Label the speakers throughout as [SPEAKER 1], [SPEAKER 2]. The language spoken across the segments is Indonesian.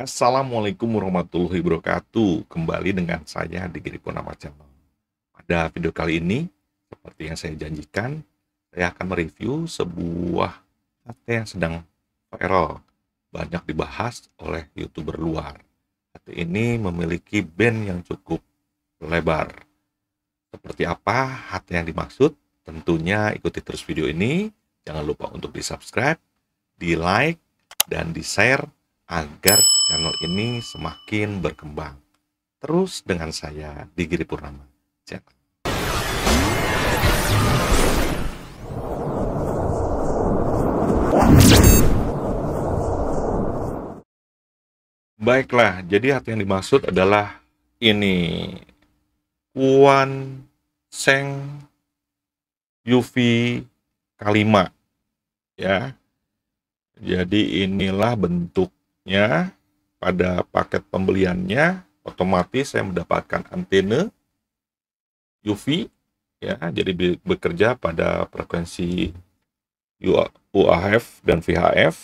[SPEAKER 1] Assalamualaikum warahmatullahi wabarakatuh. Kembali dengan saya di Giri Purnama Channel. Pada video kali ini, seperti yang saya janjikan, saya akan mereview sebuah sate yang sedang viral, banyak dibahas oleh youtuber luar. Sate ini memiliki band yang cukup lebar. Seperti apa hati yang dimaksud? Tentunya ikuti terus video ini. Jangan lupa untuk di subscribe, di like, dan di share agar channel ini semakin berkembang. Terus dengan saya di Giri Purnama Baiklah, jadi hati yang dimaksud adalah ini Kuan Seng Yufi Kalima ya. Jadi inilah bentuknya pada paket pembeliannya otomatis saya mendapatkan antena UV ya jadi bekerja pada frekuensi UHF dan VHF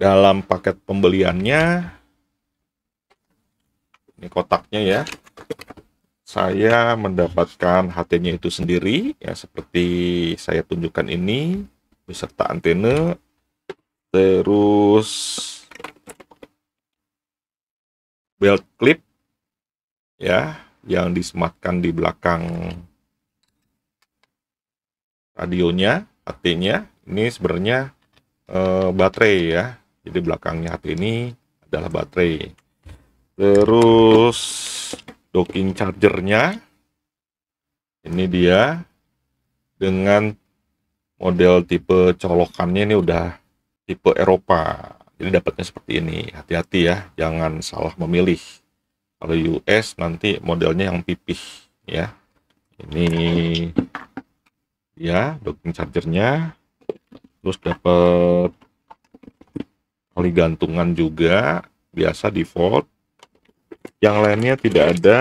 [SPEAKER 1] dalam paket pembeliannya ini kotaknya ya saya mendapatkan HT-nya itu sendiri ya seperti saya tunjukkan ini beserta antena terus belt clip ya yang disematkan di belakang radionya ht ini sebenarnya e, baterai ya jadi belakangnya hati ini adalah baterai terus docking chargernya ini dia dengan model tipe colokannya ini udah tipe Eropa. Jadi dapatnya seperti ini. Hati-hati ya, jangan salah memilih. Kalau US nanti modelnya yang pipih ya. Ini ya docking chargernya. Terus dapat tali gantungan juga biasa default. Yang lainnya tidak ada.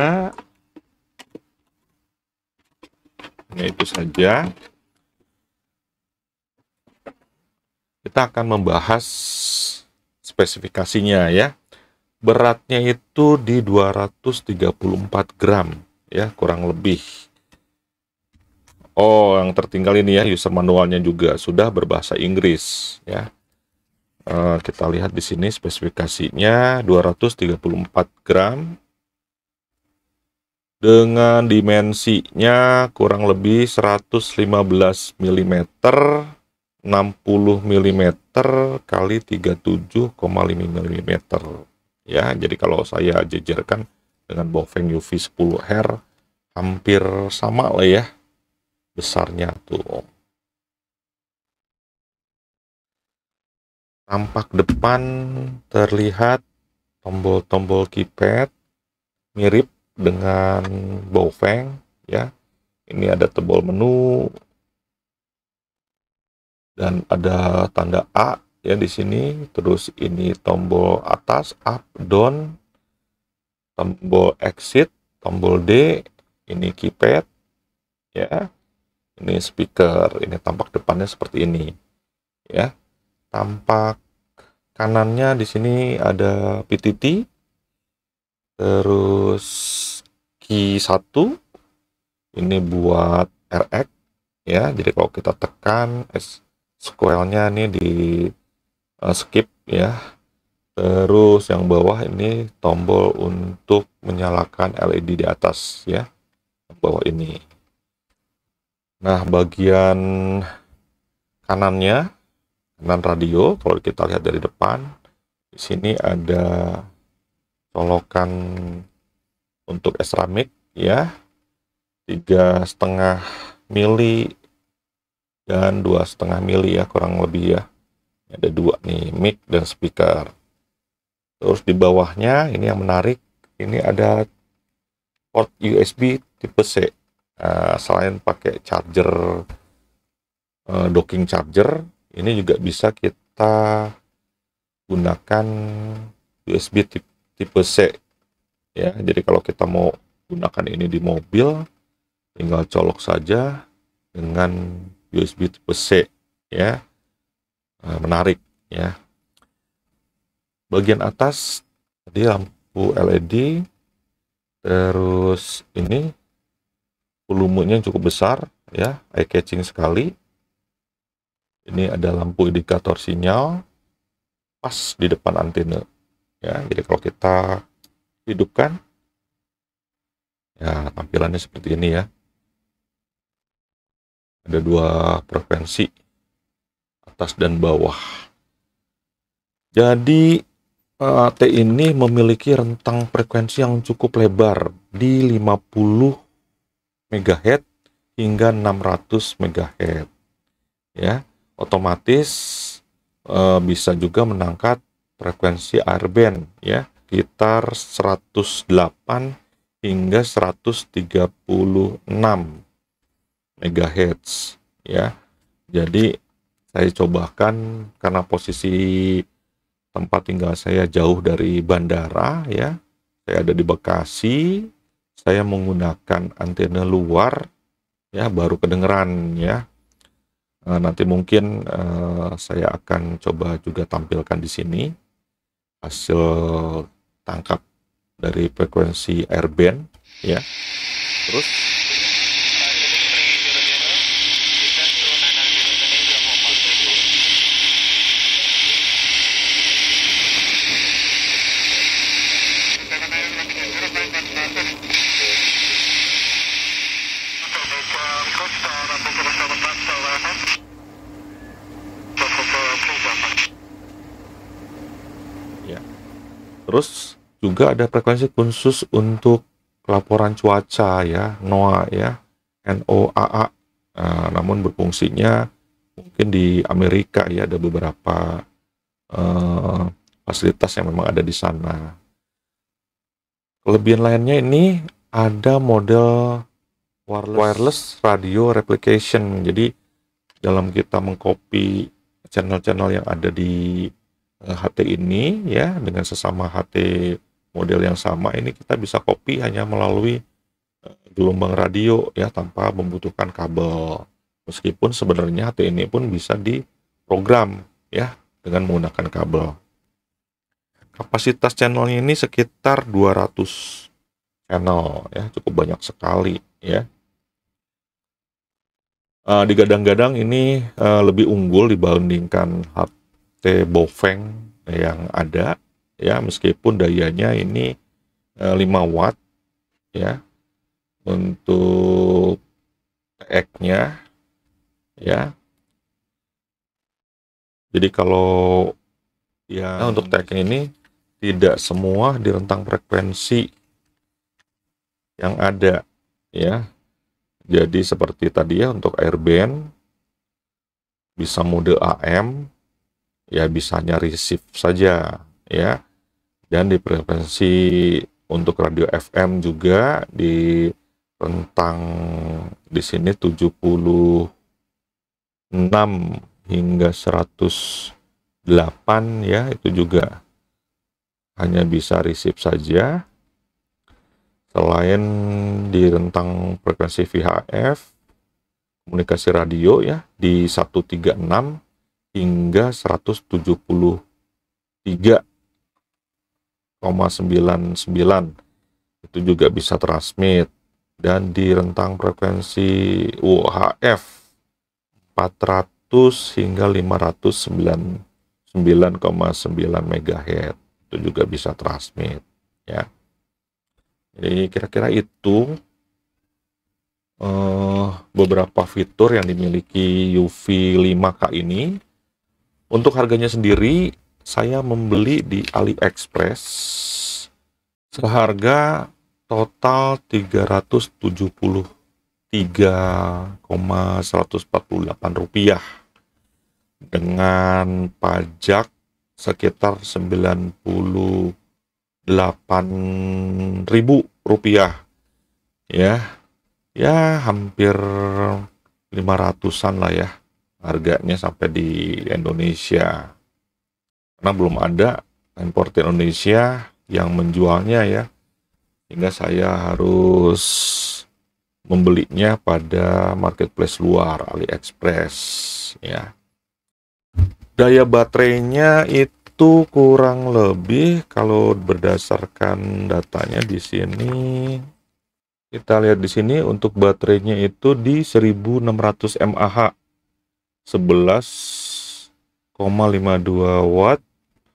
[SPEAKER 1] ini itu saja. kita akan membahas spesifikasinya ya. Beratnya itu di 234 gram ya, kurang lebih. Oh, yang tertinggal ini ya user manualnya juga sudah berbahasa Inggris ya. E, kita lihat di sini spesifikasinya 234 gram dengan dimensinya kurang lebih 115 mm 60 mm kali 37,5 mm ya jadi kalau saya jejerkan dengan bofeng UV 10 R hampir sama lah ya besarnya tuh om tampak depan terlihat tombol-tombol keypad mirip dengan bofeng ya ini ada tombol menu dan ada tanda A ya di sini terus ini tombol atas up down tombol exit tombol D ini keypad ya ini speaker ini tampak depannya seperti ini ya tampak kanannya di sini ada PTT terus key 1 ini buat RX ya jadi kalau kita tekan sequelnya ini di uh, skip ya terus yang bawah ini tombol untuk menyalakan LED di atas ya bawah ini nah bagian kanannya kanan radio kalau kita lihat dari depan di sini ada colokan untuk esramik ya tiga setengah mili dan dua setengah mili ya kurang lebih ya ada dua nih mic dan speaker terus di bawahnya ini yang menarik ini ada port USB tipe C uh, selain pakai charger uh, docking charger ini juga bisa kita gunakan USB tipe, tipe C ya jadi kalau kita mau gunakan ini di mobil tinggal colok saja dengan USB tipe C ya eh, menarik ya bagian atas tadi lampu LED terus ini volumenya cukup besar ya eye catching sekali ini ada lampu indikator sinyal pas di depan antena ya jadi kalau kita hidupkan ya tampilannya seperti ini ya ada dua frekuensi atas dan bawah jadi AT eh, ini memiliki rentang frekuensi yang cukup lebar di 50 MHz hingga 600 MHz ya otomatis eh, bisa juga menangkat frekuensi airband ya sekitar 108 hingga 136 Megahertz ya. Jadi saya cobakan karena posisi tempat tinggal saya jauh dari bandara ya. Saya ada di Bekasi, saya menggunakan antena luar ya baru kedengeran ya. Eh, nanti mungkin uh, saya akan coba juga tampilkan di sini hasil tangkap dari frekuensi airband ya terus Terus juga ada frekuensi khusus untuk laporan cuaca ya, NOAA ya, NOAA. Nah, namun berfungsinya mungkin di Amerika ya ada beberapa uh, fasilitas yang memang ada di sana. Kelebihan lainnya ini ada model wireless, wireless radio replication. Jadi dalam kita mengcopy channel-channel yang ada di HT eh, ini ya dengan sesama HT model yang sama ini kita bisa copy hanya melalui eh, gelombang radio ya tanpa membutuhkan kabel. Meskipun sebenarnya HT ini pun bisa diprogram ya dengan menggunakan kabel. Kapasitas channel ini sekitar 200 channel ya cukup banyak sekali ya. Uh, eh, gadang gadang ini uh, lebih unggul dibandingkan HT T Bofeng yang ada ya meskipun dayanya ini 5 eh, watt ya untuk x nya ya jadi kalau ya nah, untuk tag ini tidak semua di rentang frekuensi yang ada ya jadi seperti tadi ya untuk airband bisa mode AM ya bisanya receive saja ya dan di frekuensi untuk radio FM juga di rentang di sini 76 hingga 108 ya itu juga hanya bisa receive saja selain di rentang frekuensi VHF komunikasi radio ya di 136 hingga 173,99 itu juga bisa transmit dan di rentang frekuensi UHF 400 hingga 599,9 MHz itu juga bisa transmit ya jadi kira-kira itu uh, beberapa fitur yang dimiliki UV 5K ini untuk harganya sendiri, saya membeli di AliExpress seharga total 373,148 rupiah dengan pajak sekitar 98.000 rupiah ya ya hampir 500-an lah ya harganya sampai di Indonesia karena belum ada import Indonesia yang menjualnya ya hingga saya harus membelinya pada marketplace luar AliExpress ya daya baterainya itu kurang lebih kalau berdasarkan datanya di sini kita lihat di sini untuk baterainya itu di 1600 mAh 11,52 watt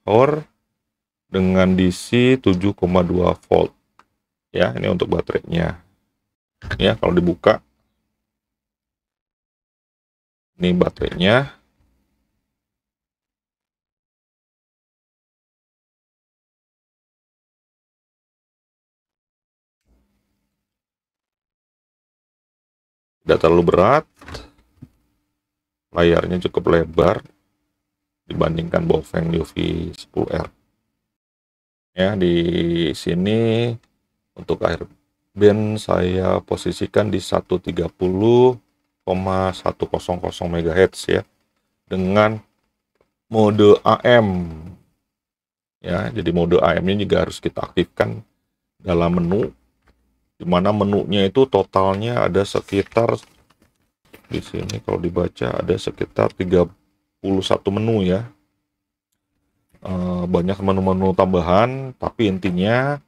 [SPEAKER 1] hour dengan DC 7,2 volt. Ya, ini untuk baterainya. Ya, kalau dibuka ini baterainya. Tidak terlalu berat layarnya cukup lebar dibandingkan Bofeng UV 10R. Ya, di sini untuk air band saya posisikan di 130,100 MHz ya dengan mode AM. Ya, jadi mode AM-nya juga harus kita aktifkan dalam menu di mana menunya itu totalnya ada sekitar di sini kalau dibaca ada sekitar 31 menu ya eh, banyak menu-menu tambahan tapi intinya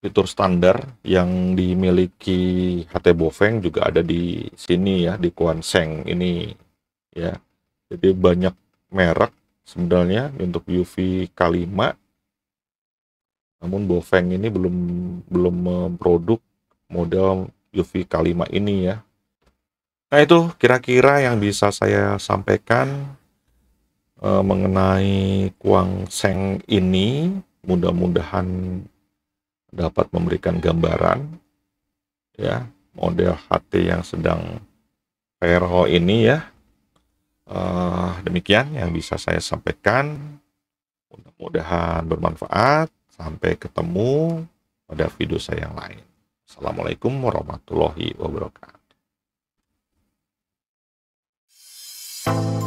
[SPEAKER 1] fitur standar yang dimiliki HT Bofeng juga ada di sini ya di Kuanseng ini ya jadi banyak merek sebenarnya untuk UV K5 namun Bofeng ini belum belum memproduk model UV K5 ini ya Nah itu kira-kira yang bisa saya sampaikan eh, mengenai Kuang Seng ini. Mudah-mudahan dapat memberikan gambaran ya model HT yang sedang Vero ini ya. Eh, demikian yang bisa saya sampaikan. Mudah-mudahan bermanfaat. Sampai ketemu pada video saya yang lain. Assalamualaikum warahmatullahi wabarakatuh. you.